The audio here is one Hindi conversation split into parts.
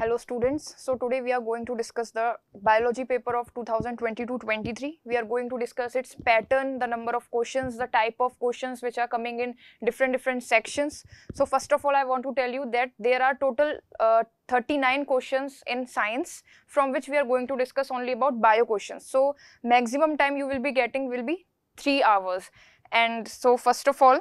Hello students, so today we are going to discuss the biology paper of 2022-23. We are going to discuss its pattern, the number of questions, the type of questions which are coming in different different sections. So first of all I want to tell you that there are total uh, 39 questions in science from which we are going to discuss only about bio questions. So maximum time you will be getting will be 3 hours and so first of all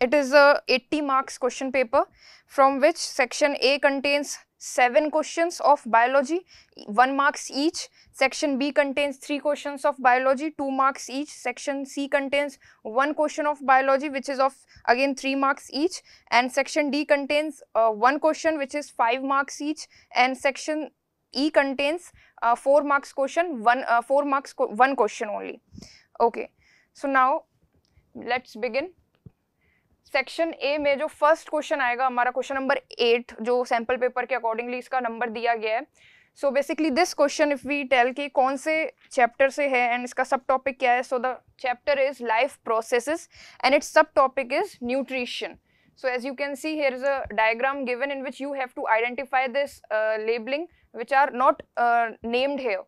it is a 80 marks question paper from which section A contains 7 questions of biology, 1 marks each. Section B contains 3 questions of biology, 2 marks each. Section C contains 1 question of biology which is of again 3 marks each and section D contains uh, 1 question which is 5 marks each and section E contains uh, 4 marks question, 1 uh, 4 marks 1 question only. Okay. So now let's begin. Section A में जो फर्स्ट क्वेश्चन आएगा हमारा क्वेश्चन नंबर एट जो सैम्पल पेपर के अकॉर्डिंगली इसका नंबर दिया गया है so basically this question if we tell कि कौन से चैप्टर से है एंड इसका सब टॉपिक क्या है so the chapter is life processes and its sub topic is nutrition so as you can see here is a diagram given in which you have to identify this labelling which are not named here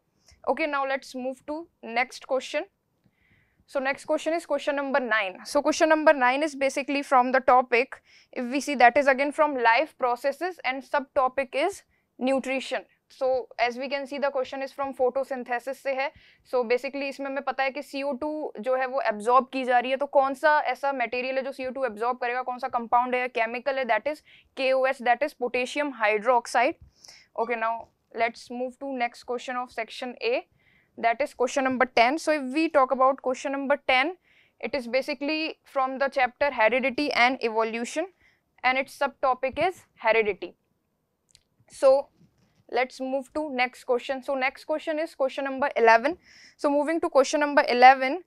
okay now let's move to next question So next question is question number 9. So question number 9 is basically from the topic, if we see that is again from life processes and subtopic is nutrition. So as we can see the question is from photosynthesis से है. So basically इसमें हमें पता है कि CO2 जो है वो absorb की जा रही है तो कौन सा ऐसा material है जो CO2 absorb करेगा कौन सा compound है या chemical है that is KOH that is potassium hydroxide. Okay now let's move to next question of section A. that is question number 10. So, if we talk about question number 10, it is basically from the chapter heredity and evolution and its subtopic is heredity. So, let's move to next question. So, next question is question number 11. So, moving to question number 11,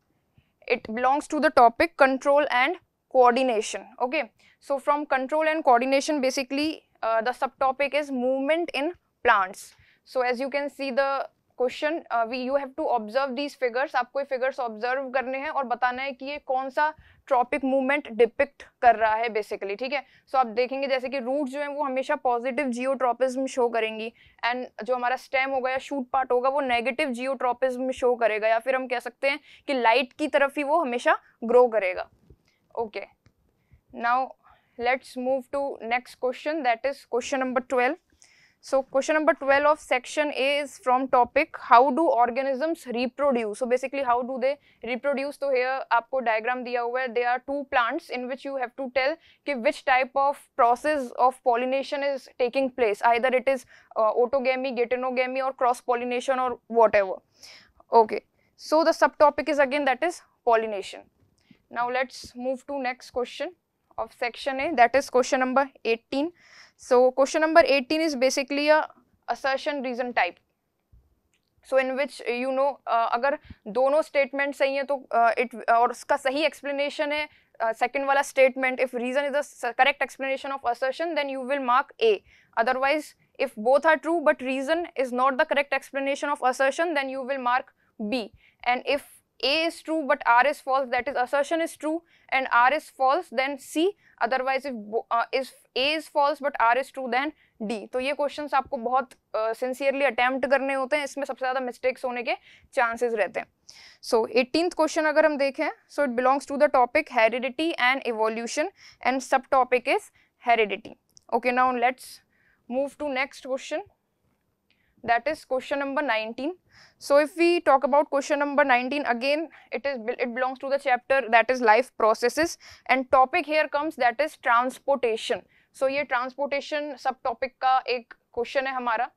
it belongs to the topic control and coordination. Okay. So, from control and coordination basically uh, the subtopic is movement in plants. So, as you can see the question we you have to observe these figures आपको ये फिगर्स ऑब्जर्व करने हैं और बताना है कि ये कौन सा ट्रॉपिक मूवमेंट डिपिक्ट कर रहा है बेसिकली ठीक है सो so, आप देखेंगे जैसे कि रूट जो है वो हमेशा पॉजिटिव जियोट्रॉपिज्म शो करेंगी एंड जो हमारा स्टेम होगा या शूट पार्ट होगा वो नेगेटिव जियोट्रॉपिज्म शो करेगा या फिर हम कह सकते हैं कि लाइट की तरफ ही वो हमेशा ग्रो करेगा okay now let's move to next question that is question number twelve So question number 12 of section A is from topic how do organisms reproduce. So basically how do they reproduce. So here आपको diagram दिया हुआ there are two plants in which you have to tell कि which type of process of pollination is taking place. Either it is uh, autogamy, gatenogamy or cross pollination or whatever. Okay. So the subtopic is again that is pollination. Now let's move to next question. of section A that is question number 18. So question number 18 is basically a assertion reason type. So in which you know अगर दोनों स्टेटमेंट सही हैं तो इट uh, और उसका सही एक्सप्लेनेशन है सेकेंड uh, वाला statement if reason is the correct explanation of assertion then you will mark A otherwise if both are true but reason is not the correct explanation of assertion then you will mark B and if A is true but R is false that is assertion is true and R is false then C otherwise if, uh, if A is false but R is true then D तो ये questions आपको बहुत सिंसियरली uh, अटैम्प्ट करने होते हैं इसमें सबसे ज़्यादा मिस्टेक्स होने के चांसेस रहते हैं सो एटीन क्वेश्चन अगर हम देखें so it belongs to the topic heredity and evolution and sub topic is heredity okay now let's move to next question that is question number 19. So if we talk about question number 19 again it is it belongs to the chapter that is life processes and topic here comes that is transportation. So ये transportation subtopic का एक question है हमारा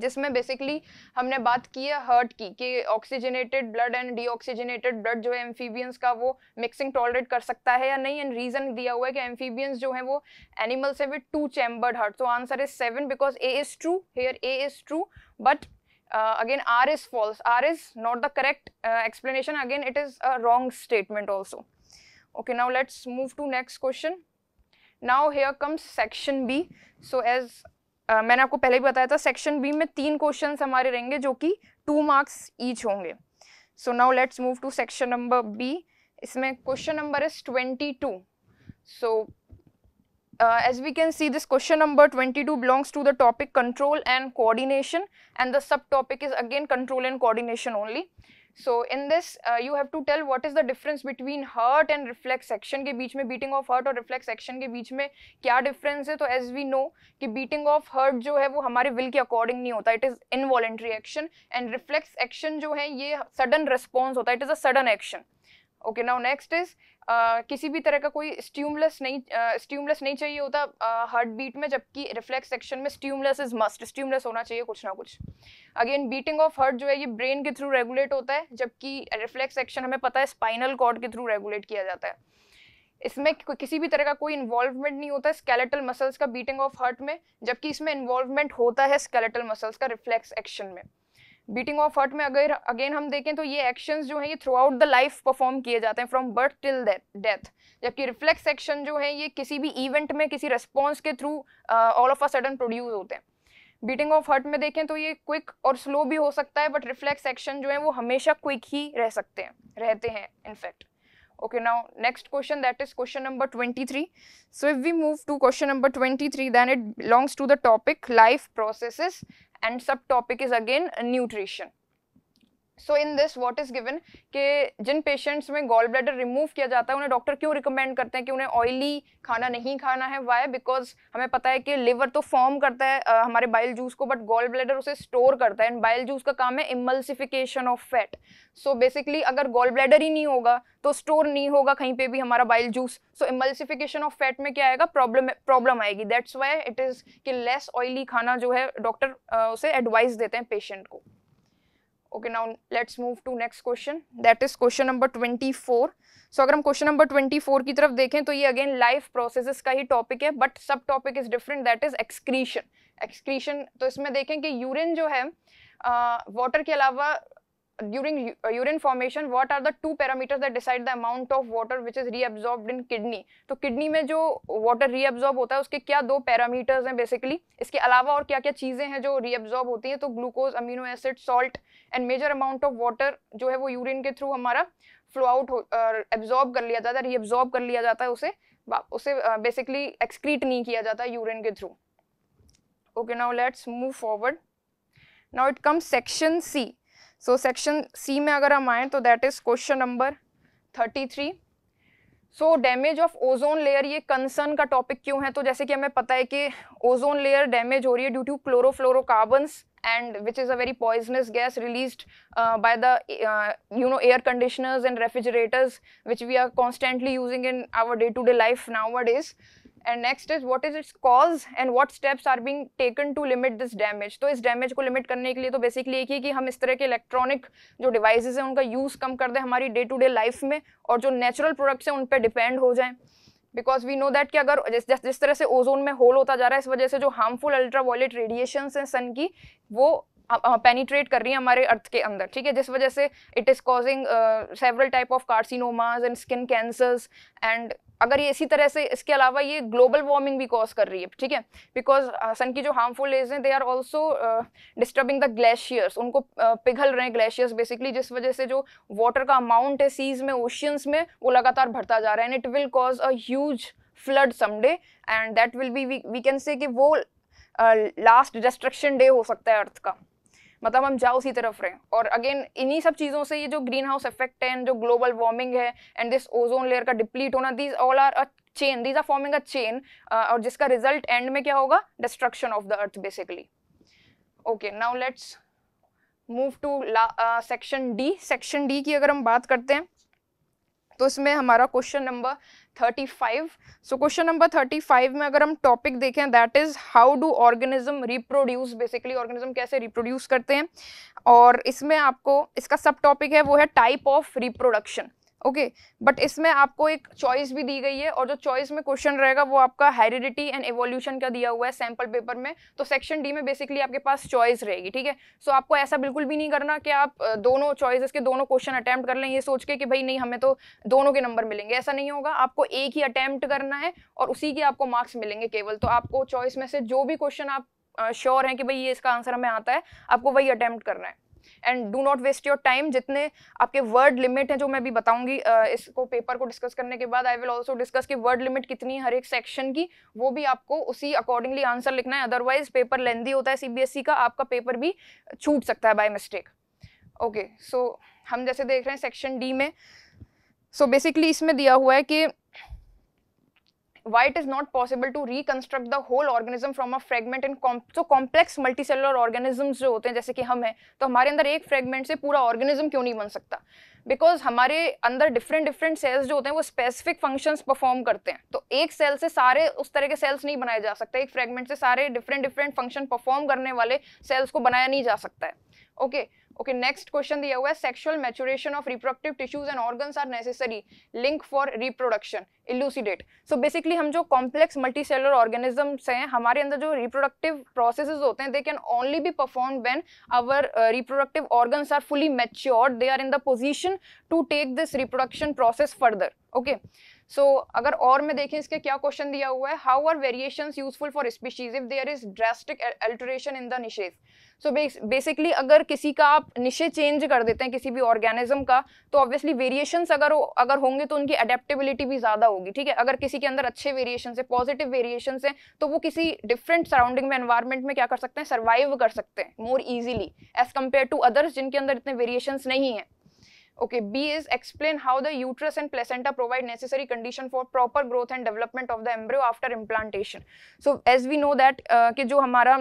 जिसमें बेसिकली हमने बात की है हर्ट की कि oxygenated blood and deoxygenated blood जो है एम्फीबियंस का वो मिक्सिंग टॉलरेट कर सकता है या नहीं एंड रीजन दिया हुआ है कि एम्फीबियंस जो है वो एनिमल्स है with two chambered heart so answer is seven because A is true here A is true but again R is false R is not the correct explanation again it is a wrong statement also okay now let's move to next question now here comes section B so as मैंने आपको पहले भी बताया था सेक्शन बी में तीन क्वेश्चन हमारे रहेंगे जो कि टू मार्क्स ईच होंगे so now let's move to section number B इसमें question number is twenty two so as we can see this question number twenty two belongs to the topic control and coordination and the sub topic is again control and coordination only so in this you have to tell what is the difference between heart and reflex action के बीच में बीटिंग ऑफ हर्ट और रिफ्लेक्स एक्शन के बीच में क्या डिफरेंस है तो एज वी नो कि बीटिंग ऑफ हर्ट जो है वो हमारे विल के अकॉर्डिंग नहीं होता it is involuntary action and reflex action जो है ये सडन रिस्पॉन्स होता है it is a sudden action okay now next is किसी भी तरह का कोई स्ट्यूमलेस नहीं स्ट्यूमलेस नहीं चाहिए होता हार्ट बीट में जबकि रिफ्लेक्स सेक्शन में स्ट्यूमलेस इज मस्ट स्ट्यूमलेस होना चाहिए कुछ ना कुछ अगेन बीटिंग ऑफ हार्ट जो है ये ब्रेन के थ्रू रेगुलेट होता है जबकि रिफ्लेक्स सेक्शन हमें पता है स्पाइनल कॉर्ड के थ्रू रेगुलेट किया जाता है इसमें किसी भी तरह का कोई इन्वॉल्वमेंट नहीं होता है स्केलेटल मसल्स का बीटिंग ऑफ हार्ट में जबकि इसमें इन्वॉल्वमेंट होता है स्केलेटल मसल्स का रिफ्लेक्स एक्शन में बीटिंग ऑफ हर्ट में अगर अगेन हम देखें तो ये एक्शंस जो हैं ये throughout the life perform किए जाते हैं फ्रॉम बर्थ टिल डेथ जबकि रिफ्लेक्स एक्शन जो है ये किसी भी इवेंट में किसी रेस्पॉन्स के through all of a sudden produce होते हैं बीटिंग ऑफ हर्ट में देखें तो ये क्विक और स्लो भी हो सकता है बट रिफ्लेक्स एक्शन जो है वो हमेशा क्विक ही रह सकते हैं रहते हैं in fact Okay, now next question that is question number 23. So if we move to question number 23 then it belongs to the topic life processes and subtopic is again nutrition. So in this what is given के जिन पेशेंट्स में गॉल ब्लैडर रिमूव किया जाता है उन्हें डॉक्टर क्यों रिकमेंड करते हैं कि उन्हें ऑयली खाना नहीं खाना है वाई बिकॉज हमें पता है कि लिवर तो फॉर्म करता है आ, हमारे बाइल जूस को बट गॉल ब्लैडर उसे स्टोर करता है एंड बाइल जूस का काम है emulsification of fat so basically अगर गॉल ब्लैडर ही नहीं होगा तो स्टोर नहीं होगा कहीं पे भी हमारा bile juice so emulsification of fat में क्या आएगा प्रॉब्लम प्रॉब्लम आएगी दैट्स वाई इट इज़ कि लेस ऑयली खाना जो है डॉक्टर उसे एडवाइस देते हैं पेशेंट को okay now let's move to next question that is question number twenty four so अगर हम क्वेश्चन नंबर ट्वेंटी फोर की तरफ देखें तो ये अगेन लाइफ प्रोसेस का ही टॉपिक है but sub topic is different that is excretion excretion तो इसमें देखें कि यूरिन जो है वॉटर uh, के अलावा during urine formation what are the two parameters that decide the amount of water which is reabsorb in kidney तो किडनी में जो वॉटर रीअब्जॉर्ब होता है उसके क्या दो पैरामीटर्स हैं बेसिकली इसके अलावा और क्या क्या चीज़ें हैं जो रीअब्जॉर्ब होती हैं तो glucose amino acid salt and major amount of water जो है वो यूरिन के थ्रू हमारा फ्लो आउट एब्जॉर्ब कर लिया जाता है रीअब्जॉर्ब कर लिया जाता है उसे उसे बेसिकली एक्सक्रीट नहीं किया जाता यूरिन के through okay now let's move forward now it comes section C so section C में अगर हम आएँ तो that is question number thirty three so damage of ozone layer ये कंसर्न का टॉपिक क्यों है तो जैसे कि हमें पता है कि ओजोन लेयर डैमेज हो रही है due to chlorofluorocarbons and which is a very poisonous gas release by the you know air conditioners and refrigerators which we are constantly using in our day to day life now word is and next is what is its cause and what steps are being taken to limit this damage तो इस डैमेज को लिमिट करने के लिए तो बेसिकली एक ही कि हम इस तरह के इलेक्ट्रॉनिक जो डिवाइस हैं उनका यूज़ कम कर दें हमारी डे टू डे लाइफ में और जो नेचुरल प्रोडक्ट्स हैं उन पर डिपेंड हो जाए बिकॉज वी नो दैट कि अगर जिस जिस तरह से ओजोन में होल होता जा रहा है इस वजह से जो हार्मफुल अल्ट्रा वॉयलेट रेडिएशन हैं सन की वो पेनीट्रेट कर रही है हमारे अर्थ के अंदर ठीक है जिस वजह से it is causing several type of carcinomas and skin cancers and अगर ये इसी तरह से इसके अलावा ये ग्लोबल वार्मिंग भी कॉज कर रही है ठीक है बिकॉज uh, सन की जो हार्मफुल रेज हैं they are also disturbing the glaciers उनको uh, पिघल रहे हैं ग्लेशियर्स बेसिकली जिस वजह से जो वाटर का अमाउंट है सीज में ओशियंस में वो लगातार भरता जा रहा है and it will cause a huge flood someday and that will be we can say कि वो लास्ट डिस्ट्रक्शन डे हो सकता है अर्थ का मतलब हम जाओ उसी तरफ रहें और अगेन इन्हीं सब चीज़ों से ये जो ग्रीन हाउस इफेक्ट है जो ग्लोबल वार्मिंग है एंड दिस ओजोन लेयर का डिप्लीट होना these all are a chain these are forming a chain और जिसका रिजल्ट एंड में क्या होगा destruction of the earth basically okay now let's move to section D section D की अगर हम बात करते हैं तो इसमें हमारा question number thirty five so question number thirty five में अगर हम टॉपिक देखें that is how do organism reproduce basically organism कैसे रिप्रोड्यूस करते हैं और इसमें आपको इसका सब टॉपिक है वो है type of reproduction okay but इसमें आपको एक चॉइस भी दी गई है और जो चॉइस में क्वेश्चन रहेगा वो आपका हेरिडिटी एंड एवोल्यूशन का दिया हुआ है सैम्पल पेपर में तो सेक्शन डी में बेसिकली आपके पास चॉइस रहेगी ठीक है सो आपको ऐसा बिल्कुल भी नहीं करना कि आप दोनों चॉइसेस के दोनों क्वेश्चन अटैम्प्ट कर लें ये सोच के कि भाई नहीं हमें तो दोनों के नंबर मिलेंगे ऐसा नहीं होगा आपको एक ही अटैम्प्ट करना है और उसी के आपको मार्क्स मिलेंगे केवल तो आपको चॉइस में से जो भी क्वेश्चन आप श्योर हैं कि भाई ये इसका आंसर हमें आता है आपको वही अटैम्प्ट करना है and do not waste your time जितने आपके वर्ड लिमिट हैं जो मैं भी बताऊंगी इसको पेपर को डिस्कस करने के बाद आई विल ऑल्सो डिस्कस कि वर्ड लिमिट कितनी हर एक सेक्शन की वो भी आपको उसी अकॉर्डिंगली आंसर लिखना है अदरवाइज पेपर लेंदी होता है सीबीएसई e का आपका पेपर भी छूट सकता है बाय मिस्टेक ओके सो हम जैसे देख रहे हैं सेक्शन डी में सो so बेसिकली इसमें दिया हुआ है कि why it is not possible to reconstruct the whole organism from a fragment and com so complex multicellular organisms जो होते हैं जैसे कि हम हैं तो हमारे अंदर एक फ्रेगमेंट से पूरा ऑर्गेनिज्म क्यों नहीं बन सकता बिकॉज हमारे अंदर डिफरेंट डिफरेंट सेल्स जो होते हैं वो स्पेसिफिक फंक्शंस परफॉर्म करते हैं तो एक सेल से सारे उस तरह के सेल्स नहीं बनाए जा सकते एक फ्रेगमेंट से सारे डिफरेंट डिफरेंट फंक्शन परफॉर्म करने वाले सेल्स को बनाया नहीं जा सकता है okay okay? Okay next question दिया हुआ है sexual maturation of reproductive tissues and organs are necessary link for reproduction elucidate so basically हम जो कॉम्प्लेक्स मल्टी सेलर ऑर्गेनिजम्स हैं हमारे अंदर जो रिप्रोडक्टिव प्रोसेस होते हैं they can only be perform when our reproductive organs are fully matured they are in the position to take this reproduction process further okay so so, अगर और में देखें इसके क्या क्वेश्चन दिया हुआ है how are variation useful for species if there is drastic alteration in the niches so basically अगर किसी का आप निशे चेंज कर देते हैं किसी भी ऑर्गेनिज्म का तो ऑब्वियसली वेरिएशंस अगर अगर होंगे तो उनकी अडेप्टेबिलिटी भी ज़्यादा होगी ठीक है अगर किसी के अंदर अच्छे वेरिएशन है पॉजिटिव वेरिएशन हैं तो वो किसी डिफरेंट सराउंडिंग में एनवायरमेंट में क्या कर सकते हैं सर्वाइव कर सकते हैं more easily as compared to others जिनके अंदर इतने वेरिएशन नहीं है okay B is explain how the uterus and placenta provide necessary condition for proper growth and development of the embryo after implantation. So as we know that कि जो हमारा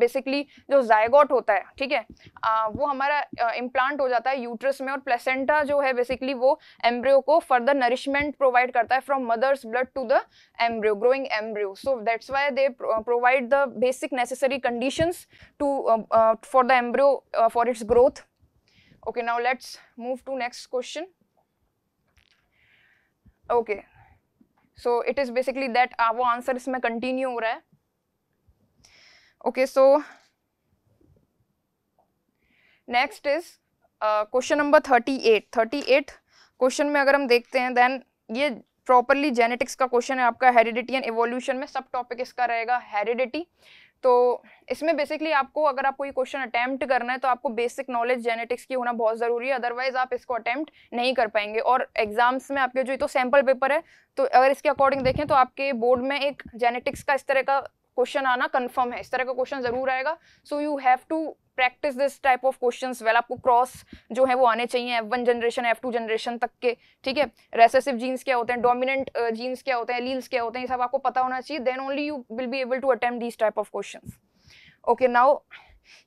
बेसिकली uh, जो जायगोट होता है ठीक है uh, वो हमारा इम्प्लांट uh, हो जाता है यूट्रस में और प्लेसेंटा जो है बेसिकली वो एम्ब्रियो को फर्दर नरिशमेंट प्रोवाइड करता है from mother's blood to the embryo growing embryo so that's why they provide the basic necessary condition to for the embryo for its growth okay now let's move to next question okay so it is basically that uh, वो आंसर इसमें कंटिन्यू हो रहा है okay so next is question number thirty eight thirty eight question में अगर हम देखते हैं देन ये प्रॉपरली जेनेटिक्स का क्वेश्चन है आपका हेरिडिटी एंड एवोल्यूशन में सब टॉपिक इसका रहेगा हेरिडिटी तो इसमें बेसिकली आपको अगर आपको ये क्वेश्चन अटैम्प्ट करना है तो आपको बेसिक नॉलेज जेनेटिक्स की होना बहुत ज़रूरी है अदरवाइज आप इसको अटैम्प्ट नहीं कर पाएंगे और एग्जाम्स में आपके जो तो सैम्पल पेपर है तो अगर इसके अकॉर्डिंग देखें तो आपके बोर्ड में एक जेनेटिक्स का इस तरह का क्वेश्चन आना कंफर्म है इस तरह का क्वेश्चन जरूर आएगा so you have to practice this type of questions well आपको क्रॉस जो है वो आने चाहिए F one generation F two generation तक के ठीक है रेसेसिव जीन्स क्या होते हैं डोमिनेंट जीन्स uh, क्या होते हैं लील्स क्या होते हैं ये सब आपको पता होना चाहिए then only you will be able to attempt this type of question okay now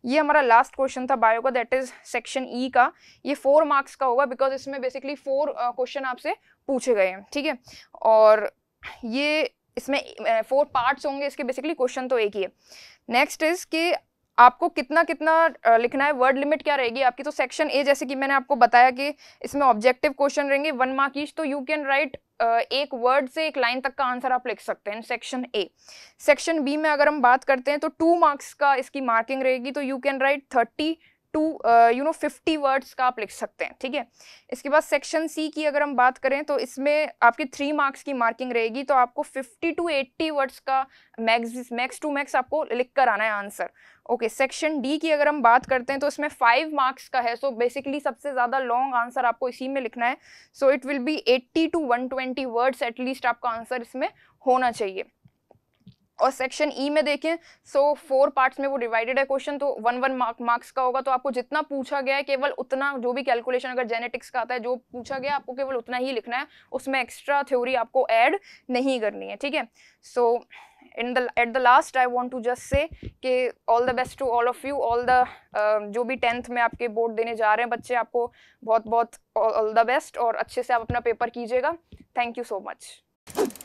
ये हमारा लास्ट क्वेश्चन था बायो का दैट इज सेक्शन ई का ये फोर मार्क्स का होगा बिकॉज इसमें बेसिकली फोर क्वेश्चन आपसे पूछे गए हैं ठीक है और ये इसमें फोर पार्ट्स होंगे इसके बेसिकली क्वेश्चन तो एक ही है नेक्स्ट इज़ कि आपको कितना कितना लिखना है वर्ड लिमिट क्या रहेगी आपकी तो सेक्शन ए जैसे कि मैंने आपको बताया कि इसमें ऑब्जेक्टिव क्वेश्चन रहेंगे वन मार्क ईच तो यू कैन राइट एक वर्ड से एक लाइन तक का आंसर आप लिख सकते हैं सेक्शन ए सेक्शन बी में अगर हम बात करते हैं तो टू मार्क्स का इसकी मार्किंग रहेगी तो you can write thirty to you know fifty words का आप लिख सकते हैं ठीक है इसके बाद सेक्शन सी की अगर हम बात करें तो इसमें आपकी थ्री मार्क्स की मार्किंग रहेगी तो आपको फिफ्टी टू एट्टी वर्ड्स का मैक्स मैक्स टू मैक्स आपको लिख कर आना है आंसर ओके सेक्शन डी की अगर हम बात करते हैं तो इसमें फाइव मार्क्स का है सो so बेसिकली सबसे ज़्यादा लॉन्ग आंसर आपको इसी में लिखना है so it will be eighty to one twenty words at least आपका आंसर इसमें होना चाहिए और सेक्शन ई e में देखें सो फोर पार्ट्स में वो डिवाइडेड है क्वेश्चन तो वन वन मार्क मार्क्स का होगा तो आपको जितना पूछा गया है केवल उतना जो भी कैलकुलेशन अगर जेनेटिक्स का आता है जो पूछा गया आपको केवल उतना ही लिखना है उसमें एक्स्ट्रा थ्योरी आपको ऐड नहीं करनी है ठीक है so in the at the last I want to just say कि all the best to all of you all the जो भी टेंथ में आपके बोर्ड देने जा रहे हैं बच्चे आपको बहुत बहुत ऑल द बेस्ट और अच्छे से आप अपना पेपर कीजिएगा थैंक यू सो मच